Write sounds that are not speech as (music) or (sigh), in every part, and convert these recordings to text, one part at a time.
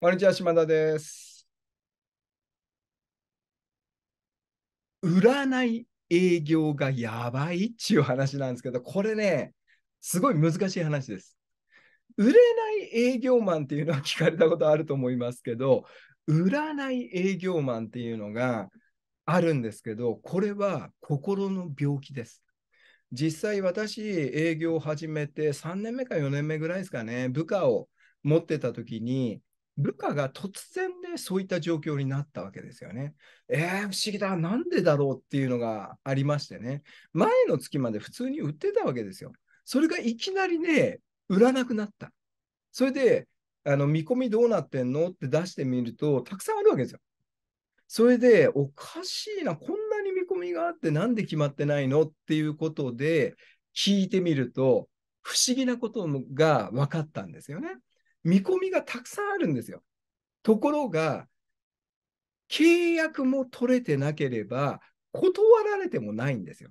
こんにちは、島田です。占い営業がやばいっていう話なんですけど、これね、すごい難しい話です。売れない営業マンっていうのは聞かれたことあると思いますけど、占い営業マンっていうのがあるんですけど、これは心の病気です。実際私、営業を始めて3年目か4年目ぐらいですかね、部下を持ってたときに、部下が突然でそういった状況になったわけですよね。えー、不思議だ、なんでだろうっていうのがありましてね、前の月まで普通に売ってたわけですよ。それがいきなりね、売らなくなった。それで、あの見込みどうなってんのって出してみると、たくさんあるわけですよ。それで、おかしいな、こんなに見込みがあって、なんで決まってないのっていうことで、聞いてみると、不思議なことが分かったんですよね。見込みがたくさんあるんですよ。ところが、契約も取れてなければ、断られてもないんですよ。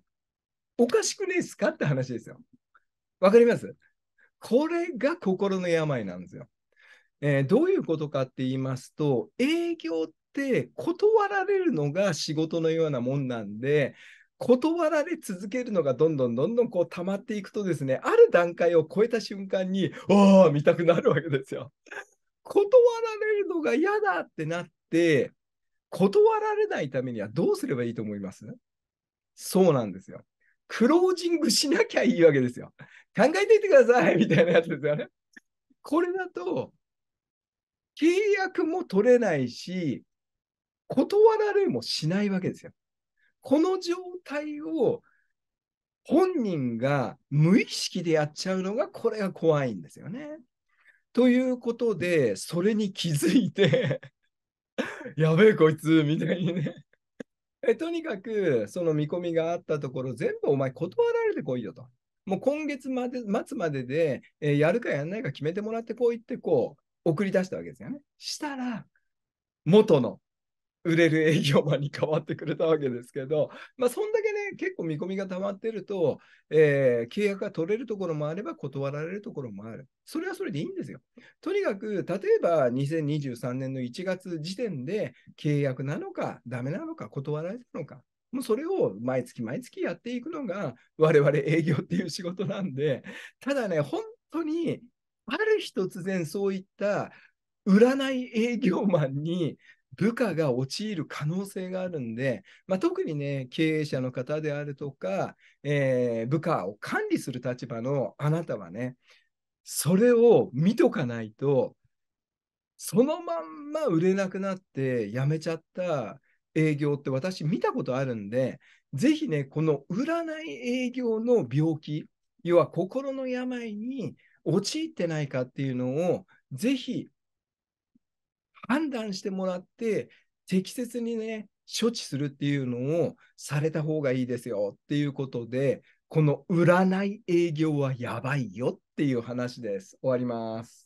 おかしくねえすかって話ですよ。わかりますこれが心の病なんですよ、えー、どういうことかって言いますと、営業って断られるのが仕事のようなもんなんで、断られ続けるのがどんどんどんどんこう溜まっていくとですね、ある段階を超えた瞬間に、おお、見たくなるわけですよ。断られるのが嫌だってなって、断られないためにはどうすればいいと思いますそうなんですよ。クロージングしなきゃいいわけですよ。考えていてくださいみたいなやつですよね。これだと、契約も取れないし、断られもしないわけですよ。この状態を本人が無意識でやっちゃうのが、これが怖いんですよね。ということで、それに気づいて (laughs) やべえこいつ、みたいにねえ。とにかく、その見込みがあったところ、全部お前断られてこいよと。もう今月まで末までで、えー、やるかやらないか決めてもらってこう言ってこう、送り出したわけですよね。したら、元の売れる営業マンに変わってくれたわけですけど、(laughs) まあ、そんだけね、結構見込みが溜まってると、えー、契約が取れるところもあれば、断られるところもある。それはそれでいいんですよ。とにかく、例えば2023年の1月時点で、契約なのか、ダメなのか、断られたのか、もうそれを毎月毎月やっていくのが、我々営業っていう仕事なんで、ただね、本当に、ある日突然そういった占い営業マンに部下が陥る可能性があるんで、まあ、特にね、経営者の方であるとか、えー、部下を管理する立場のあなたはね、それを見とかないと、そのまんま売れなくなって辞めちゃった営業って私見たことあるんで、ぜひね、この占い営業の病気、要は心の病に陥ってないかっていうのを、ぜひ判断してもらって、適切にね、処置するっていうのをされた方がいいですよっていうことで、この占い営業はやばいよっていう話です。終わります。